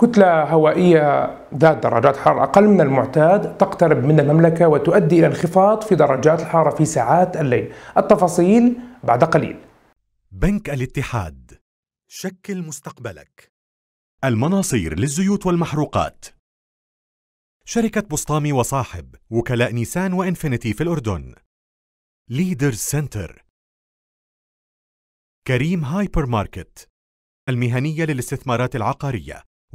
كتلة هوائية ذات درجات حرارة أقل من المعتاد تقترب من المملكة وتؤدي إلى انخفاض في درجات الحرارة في ساعات الليل التفاصيل بعد قليل بنك الاتحاد شكل مستقبلك المناصير للزيوت والمحروقات شركة بسطامي وصاحب وكلاء نيسان وإنفينيتي في الأردن ليدرز سنتر كريم هايبر ماركت المهنية للاستثمارات العقارية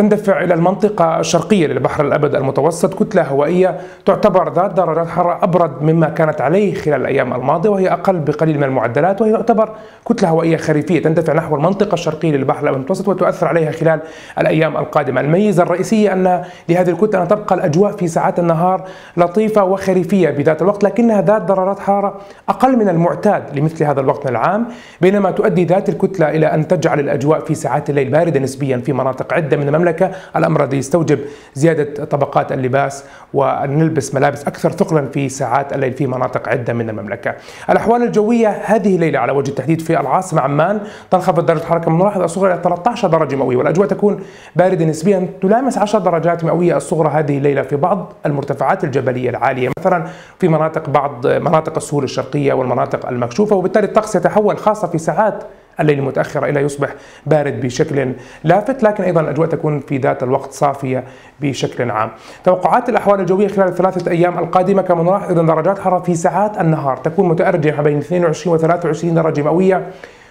تندفع إلى المنطقة الشرقية للبحر الأبيض المتوسط كتلة هوائية تعتبر ذات درجات حرارة أبرد مما كانت عليه خلال الأيام الماضية وهي أقل بقليل من المعدلات وهي تعتبر كتلة هوائية خريفية تندفع نحو المنطقة الشرقية للبحر الأبيض المتوسط وتؤثر عليها خلال الأيام القادمة الميزة الرئيسية أن لهذه الكتلة أن تبقى الأجواء في ساعات النهار لطيفة وخريفية بذات الوقت لكنها ذات درجات حرارة أقل من المعتاد لمثل هذا الوقت من العام بينما تؤدي ذات الكتلة إلى أن تجعل الأجواء في ساعات الليل باردة نسبيا في مناطق عدة من المملكة المملكة الأمر الذي يستوجب زيادة طبقات اللباس وأن نلبس ملابس أكثر ثقلا في ساعات الليل في مناطق عدة من المملكة الأحوال الجوية هذه الليلة على وجه التحديد في العاصمة عمان تنخفض درجة حركة من ملاحظة الصغرى إلى 13 درجة مئوية والأجواء تكون باردة نسبيا تلامس 10 درجات مئوية الصغرى هذه الليلة في بعض المرتفعات الجبلية العالية مثلا في مناطق بعض مناطق السهول الشرقية والمناطق المكشوفة وبالتالي الطقس يتحول خاصة في ساعات الليل متأخرة إلى يصبح بارد بشكل لافت لكن أيضا الأجواء تكون في ذات الوقت صافية بشكل عام توقعات الأحوال الجوية خلال الثلاثة أيام القادمة كما نلاحظ أن درجات حرارة في ساعات النهار تكون متأرجحة بين 22 و 23 درجة مئوية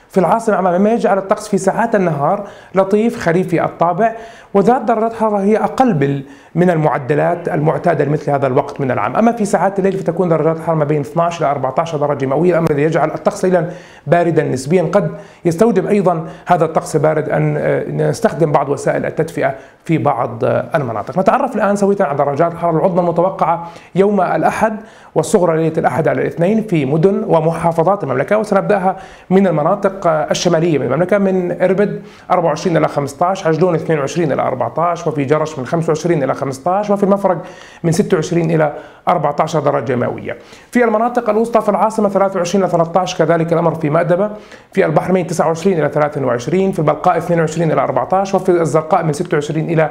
في العاصمة عمان مما يجعل الطقس في ساعات النهار لطيف خريفي الطابع وذات درجات الحرارة هي أقل من المعدلات المعتادة لمثل هذا الوقت من العام أما في ساعات الليل فتكون درجات الحرارة ما بين 12 إلى 14 درجة مئوية الأمر الذي يجعل الطقس ليلا باردا نسبيا قد يستوجب أيضا هذا الطقس بارد أن نستخدم بعض وسائل التدفئة في بعض المناطق نتعرف الآن سوية على درجات الحرارة العظمى المتوقعة يوم الأحد والصغرى ليلة الأحد على الاثنين في مدن ومحافظات المملكة وسنبدأها من المناطق الشمالية من المملكة من إربد 24 إلى 15 عجلون 22 إلى إلى 14 وفي جرش من 25 إلى 15 وفي المفرق من 26 إلى 14 درجة مئوية في المناطق الوسطى في العاصمة 23 إلى 13 كذلك الأمر في مأدبة في البحرين 29 إلى 23 في البلقاء 22 إلى 14 وفي الزرقاء من 26 إلى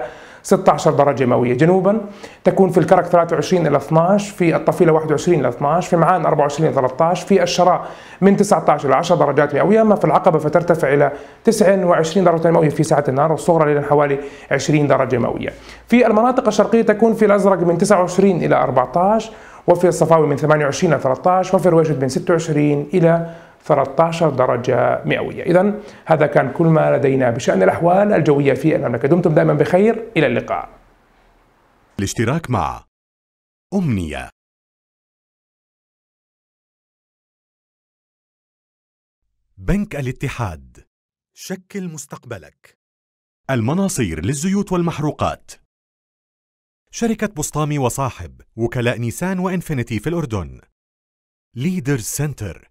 16 درجة مئوية جنوبا تكون في الكرك 23 إلى 12 في الطفيلة 21 إلى 12 في معان 24 إلى 13 في الشراء من 19 إلى 10 درجات مئوية أما في العقبة فترتفع إلى 29 درجة مئوية في ساعة النهار والصغرى إلى حوالي 20 درجة مئوية في المناطق الشرقية تكون في الأزرق من 29 إلى 14 وفي الصفاوي من 28 إلى 13 وفي الرويشد من 26 إلى 13 درجة مئوية إذا هذا كان كل ما لدينا بشأن الأحوال الجوية في المملكة دمتم دائما بخير إلى اللقاء الاشتراك مع أمنية بنك الاتحاد شكل مستقبلك المناصير للزيوت والمحروقات شركة بسطامي وصاحب وكلاء نيسان وإنفينيتي في الأردن ليدرز سنتر